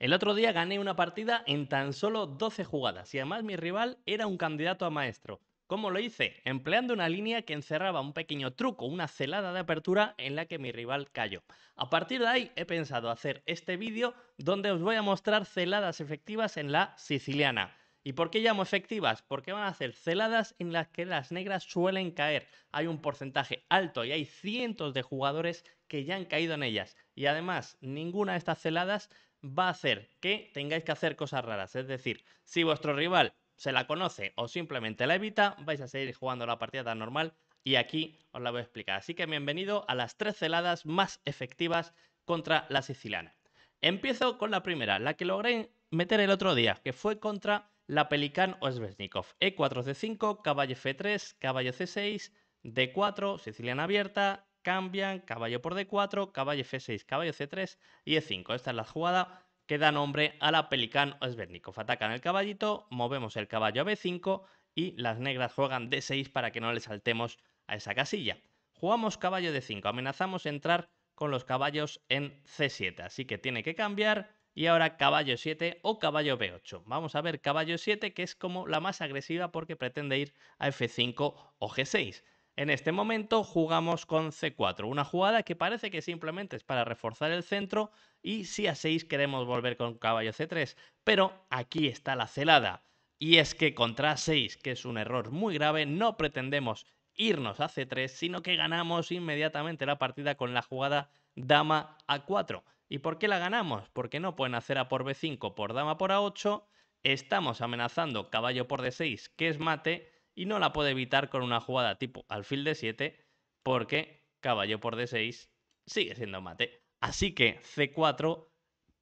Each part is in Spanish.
El otro día gané una partida en tan solo 12 jugadas y además mi rival era un candidato a maestro. ¿Cómo lo hice? Empleando una línea que encerraba un pequeño truco, una celada de apertura en la que mi rival cayó. A partir de ahí he pensado hacer este vídeo donde os voy a mostrar celadas efectivas en la siciliana. ¿Y por qué llamo efectivas? Porque van a ser celadas en las que las negras suelen caer. Hay un porcentaje alto y hay cientos de jugadores que ya han caído en ellas. Y además, ninguna de estas celadas va a hacer que tengáis que hacer cosas raras. Es decir, si vuestro rival se la conoce o simplemente la evita, vais a seguir jugando la partida tan normal y aquí os la voy a explicar. Así que bienvenido a las tres celadas más efectivas contra la siciliana. Empiezo con la primera, la que logré meter el otro día, que fue contra la Pelican o E4, C5, caballo F3, caballo C6, D4, siciliana abierta, cambian caballo por d4, caballo f6, caballo c3 y e5. Esta es la jugada que da nombre a la Pelican Osbernikov. Atacan el caballito, movemos el caballo a b5 y las negras juegan d6 para que no le saltemos a esa casilla. Jugamos caballo d5, amenazamos entrar con los caballos en c7, así que tiene que cambiar y ahora caballo 7 o caballo b8. Vamos a ver caballo 7 que es como la más agresiva porque pretende ir a f5 o g6. En este momento jugamos con C4, una jugada que parece que simplemente es para reforzar el centro y si a 6 queremos volver con caballo C3, pero aquí está la celada. Y es que contra a 6, que es un error muy grave, no pretendemos irnos a C3, sino que ganamos inmediatamente la partida con la jugada dama A4. ¿Y por qué la ganamos? Porque no pueden hacer A por B5 por dama por A8, estamos amenazando caballo por D6, que es mate, y no la puede evitar con una jugada tipo alfil de 7 porque caballo por d6 sigue siendo mate. Así que c4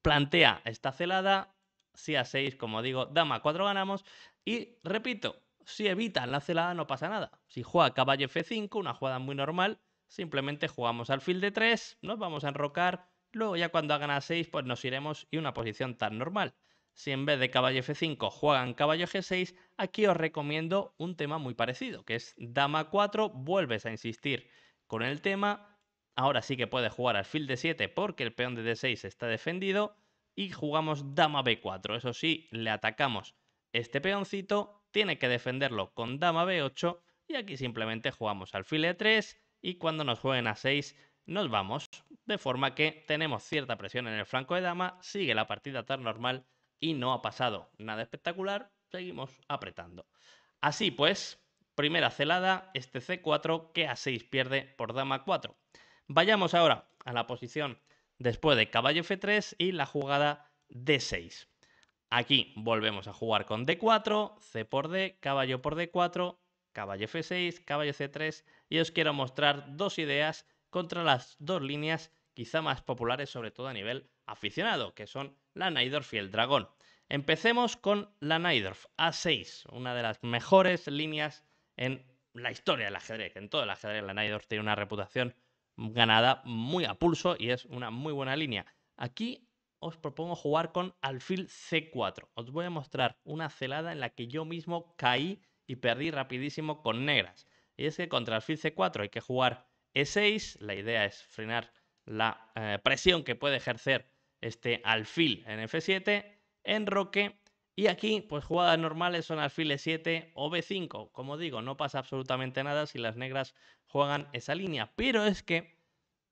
plantea esta celada, si a 6, como digo, dama 4 ganamos y repito, si evitan la celada no pasa nada. Si juega caballo f5, una jugada muy normal, simplemente jugamos alfil de 3, nos vamos a enrocar, luego ya cuando hagan a 6 pues nos iremos y una posición tan normal. Si en vez de caballo F5 juegan caballo G6, aquí os recomiendo un tema muy parecido, que es dama 4, vuelves a insistir con el tema, ahora sí que puedes jugar al fil de 7 porque el peón de D6 está defendido y jugamos dama B4, eso sí, le atacamos este peoncito, tiene que defenderlo con dama B8 y aquí simplemente jugamos al alfil E3 y cuando nos jueguen a 6 nos vamos, de forma que tenemos cierta presión en el flanco de dama, sigue la partida tan normal y no ha pasado nada espectacular, seguimos apretando. Así pues, primera celada, este C4 que a 6 pierde por dama 4. Vayamos ahora a la posición después de caballo F3 y la jugada D6. Aquí volvemos a jugar con D4, C por D, caballo por D4, caballo F6, caballo C3 y os quiero mostrar dos ideas contra las dos líneas quizá más populares sobre todo a nivel aficionado, que son la Nidorf y el Dragón. Empecemos con la Nidorf A6, una de las mejores líneas en la historia del ajedrez. En todo el ajedrez la Nidorf tiene una reputación ganada muy a pulso y es una muy buena línea. Aquí os propongo jugar con alfil C4. Os voy a mostrar una celada en la que yo mismo caí y perdí rapidísimo con negras. Y es que contra alfil C4 hay que jugar E6, la idea es frenar la eh, presión que puede ejercer este alfil en F7, en roque. Y aquí, pues jugadas normales son alfil e 7 o B5. Como digo, no pasa absolutamente nada si las negras juegan esa línea. Pero es que,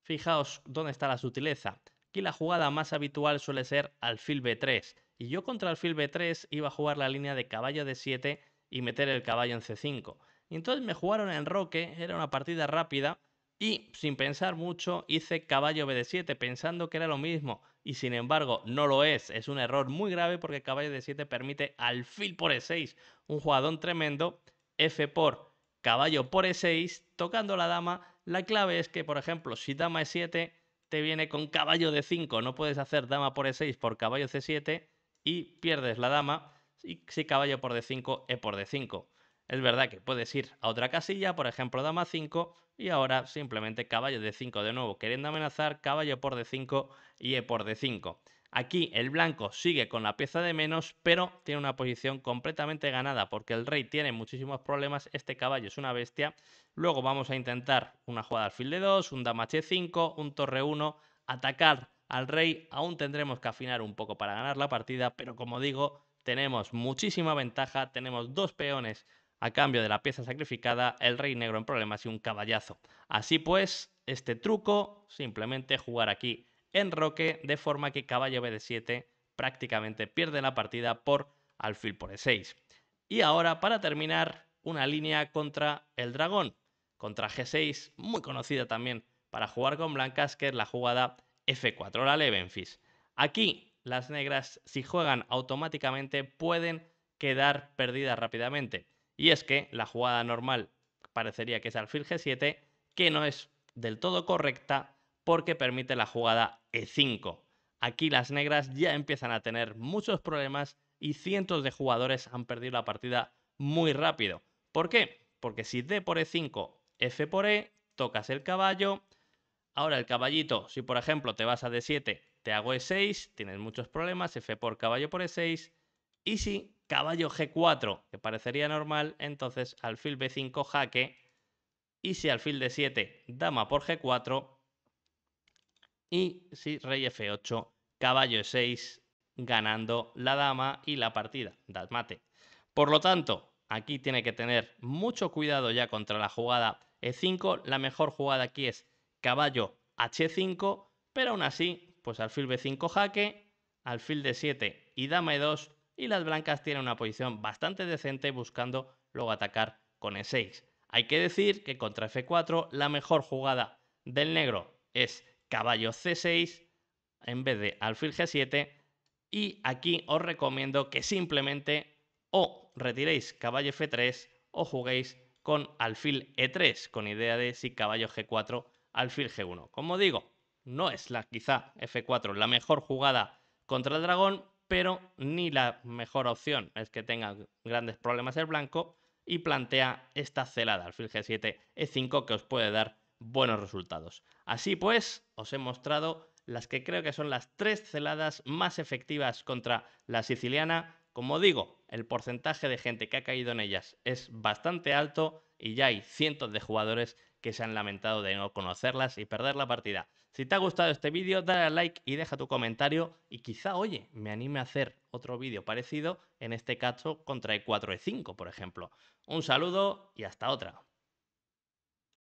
fijaos dónde está la sutileza. Aquí la jugada más habitual suele ser alfil B3. Y yo contra alfil B3 iba a jugar la línea de caballo D7 y meter el caballo en C5. Y entonces me jugaron en roque, era una partida rápida y sin pensar mucho hice caballo BD7 pensando que era lo mismo y sin embargo no lo es. Es un error muy grave porque caballo D7 permite alfil por E6, un jugadón tremendo, F por caballo por E6, tocando la dama. La clave es que, por ejemplo, si dama E7 te viene con caballo D5, no puedes hacer dama por E6 por caballo C7 y pierdes la dama y si caballo por D5, E por D5. Es verdad que puedes ir a otra casilla, por ejemplo dama 5, y ahora simplemente caballo de 5 de nuevo, queriendo amenazar caballo por d5 y e por d5. Aquí el blanco sigue con la pieza de menos, pero tiene una posición completamente ganada porque el rey tiene muchísimos problemas, este caballo es una bestia. Luego vamos a intentar una jugada alfil de 2, un dama h5, un torre 1, atacar al rey. Aún tendremos que afinar un poco para ganar la partida, pero como digo, tenemos muchísima ventaja, tenemos dos peones a cambio de la pieza sacrificada, el rey negro en problemas y un caballazo. Así pues, este truco, simplemente jugar aquí en roque, de forma que caballo BD7 prácticamente pierde la partida por alfil por E6. Y ahora, para terminar, una línea contra el dragón, contra G6, muy conocida también para jugar con blancas, que es la jugada F4, la Levenfish. Aquí, las negras, si juegan automáticamente, pueden quedar perdidas rápidamente. Y es que la jugada normal parecería que es alfil G7, que no es del todo correcta porque permite la jugada E5. Aquí las negras ya empiezan a tener muchos problemas y cientos de jugadores han perdido la partida muy rápido. ¿Por qué? Porque si D por E5, F por E, tocas el caballo. Ahora el caballito, si por ejemplo te vas a D7, te hago E6, tienes muchos problemas, F por caballo por E6. Y si caballo G4, que parecería normal, entonces alfil B5 jaque, y si alfil D7, dama por G4, y si rey F8, caballo E6, ganando la dama y la partida, das mate. Por lo tanto, aquí tiene que tener mucho cuidado ya contra la jugada E5, la mejor jugada aquí es caballo H5, pero aún así, pues alfil B5 jaque, alfil D7 y dama E2, y las blancas tienen una posición bastante decente buscando luego atacar con E6. Hay que decir que contra F4 la mejor jugada del negro es caballo C6 en vez de alfil G7 y aquí os recomiendo que simplemente o retiréis caballo F3 o juguéis con alfil E3 con idea de si caballo G4 alfil G1. Como digo, no es la quizá F4 la mejor jugada contra el dragón, pero ni la mejor opción es que tenga grandes problemas el blanco y plantea esta celada, alfil G7, E5, que os puede dar buenos resultados. Así pues, os he mostrado las que creo que son las tres celadas más efectivas contra la siciliana, como digo, el porcentaje de gente que ha caído en ellas es bastante alto y ya hay cientos de jugadores que se han lamentado de no conocerlas y perder la partida. Si te ha gustado este vídeo, dale a like y deja tu comentario y quizá, oye, me anime a hacer otro vídeo parecido, en este caso contra E4 E5, por ejemplo. Un saludo y hasta otra.